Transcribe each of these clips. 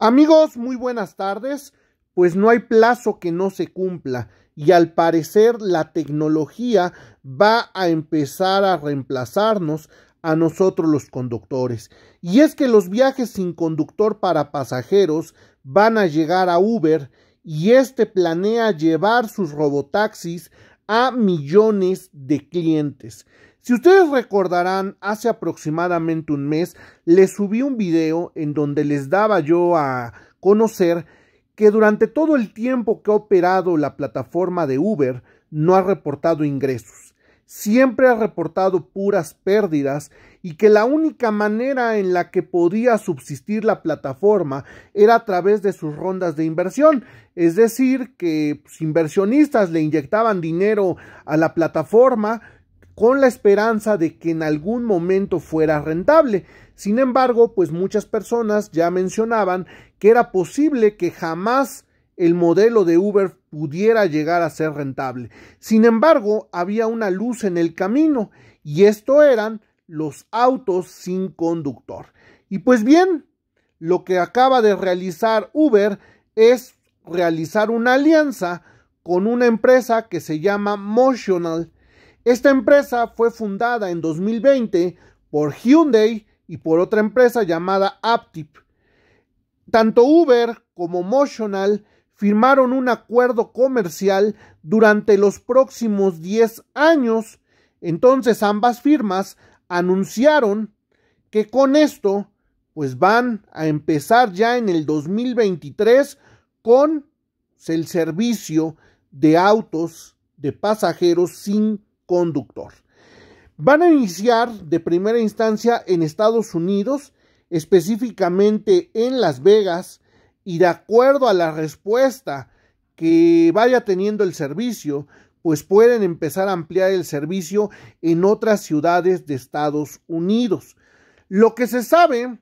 Amigos, muy buenas tardes. Pues no hay plazo que no se cumpla y al parecer la tecnología va a empezar a reemplazarnos a nosotros los conductores. Y es que los viajes sin conductor para pasajeros van a llegar a Uber y este planea llevar sus robotaxis a millones de clientes. Si ustedes recordarán, hace aproximadamente un mes les subí un video en donde les daba yo a conocer que durante todo el tiempo que ha operado la plataforma de Uber no ha reportado ingresos siempre ha reportado puras pérdidas y que la única manera en la que podía subsistir la plataforma era a través de sus rondas de inversión, es decir, que pues, inversionistas le inyectaban dinero a la plataforma con la esperanza de que en algún momento fuera rentable. Sin embargo, pues muchas personas ya mencionaban que era posible que jamás el modelo de Uber pudiera llegar a ser rentable. Sin embargo, había una luz en el camino y esto eran los autos sin conductor. Y pues bien, lo que acaba de realizar Uber es realizar una alianza con una empresa que se llama Motional. Esta empresa fue fundada en 2020 por Hyundai y por otra empresa llamada Aptiv. Tanto Uber como Motional firmaron un acuerdo comercial durante los próximos 10 años. Entonces ambas firmas anunciaron que con esto pues van a empezar ya en el 2023 con el servicio de autos de pasajeros sin conductor. Van a iniciar de primera instancia en Estados Unidos, específicamente en Las Vegas, y de acuerdo a la respuesta que vaya teniendo el servicio, pues pueden empezar a ampliar el servicio en otras ciudades de Estados Unidos. Lo que se sabe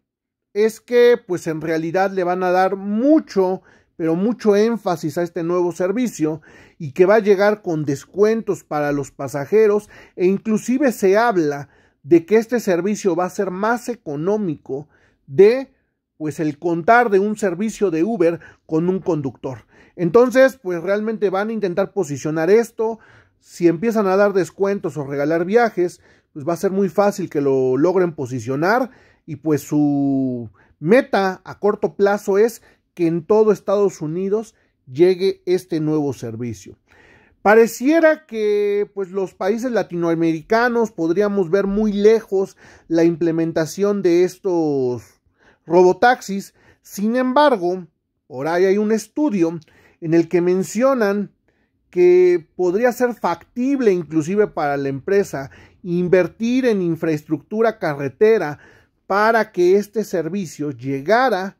es que pues en realidad le van a dar mucho, pero mucho énfasis a este nuevo servicio y que va a llegar con descuentos para los pasajeros e inclusive se habla de que este servicio va a ser más económico de pues el contar de un servicio de Uber con un conductor. Entonces, pues realmente van a intentar posicionar esto. Si empiezan a dar descuentos o regalar viajes, pues va a ser muy fácil que lo logren posicionar y pues su meta a corto plazo es que en todo Estados Unidos llegue este nuevo servicio. Pareciera que pues los países latinoamericanos podríamos ver muy lejos la implementación de estos robotaxis. Sin embargo, por ahí hay un estudio en el que mencionan que podría ser factible inclusive para la empresa invertir en infraestructura carretera para que este servicio llegara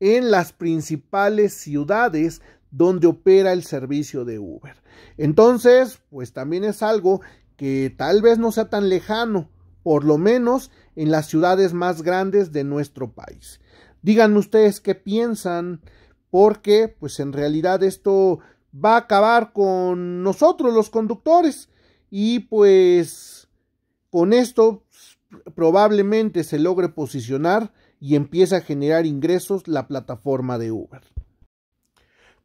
en las principales ciudades donde opera el servicio de Uber. Entonces, pues también es algo que tal vez no sea tan lejano por lo menos en las ciudades más grandes de nuestro país. Díganme ustedes qué piensan, porque pues en realidad esto va a acabar con nosotros los conductores y pues con esto probablemente se logre posicionar y empiece a generar ingresos la plataforma de Uber.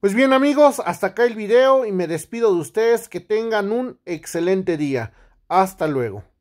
Pues bien amigos, hasta acá el video y me despido de ustedes, que tengan un excelente día. Hasta luego.